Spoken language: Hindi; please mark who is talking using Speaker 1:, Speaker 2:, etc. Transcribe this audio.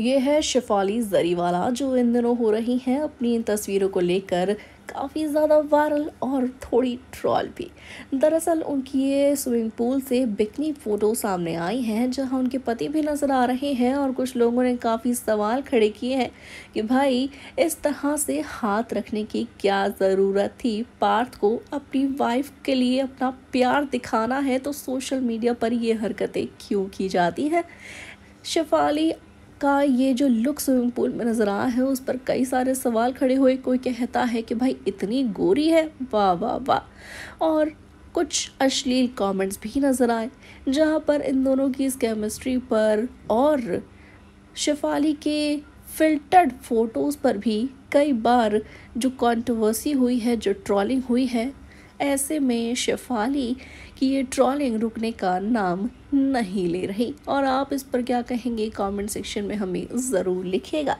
Speaker 1: ये है शिफाली जरीवाला जो इन दिनों हो रही हैं अपनी इन तस्वीरों को लेकर काफ़ी ज़्यादा वायरल और थोड़ी ट्रॉल भी दरअसल उनकी ये स्विमिंग पूल से बिकनी फ़ोटो सामने आई हैं जहां उनके पति भी नज़र आ रहे हैं और कुछ लोगों ने काफ़ी सवाल खड़े किए हैं कि भाई इस तरह से हाथ रखने की क्या ज़रूरत थी पार्थ को अपनी वाइफ के लिए अपना प्यार दिखाना है तो सोशल मीडिया पर ये हरकतें क्यों की जाती हैं शिफाली का ये जो लुक स्विमिंग पूल में नज़र आया है उस पर कई सारे सवाल खड़े हुए कोई कहता है कि भाई इतनी गोरी है वाह वाह वाह और कुछ अश्लील कमेंट्स भी नज़र आए जहाँ पर इन दोनों की इस केमिस्ट्री पर और शिफाली के फिल्टर्ड फ़ोटोज़ पर भी कई बार जो कंट्रोवर्सी हुई है जो ट्रॉलिंग हुई है ऐसे में शेफाली की ये ट्रॉलिंग रुकने का नाम नहीं ले रही और आप इस पर क्या कहेंगे कमेंट सेक्शन में हमें ज़रूर लिखेगा